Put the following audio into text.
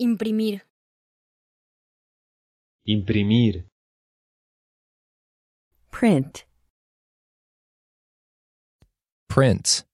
Imprimir. Imprimir. Print. Print.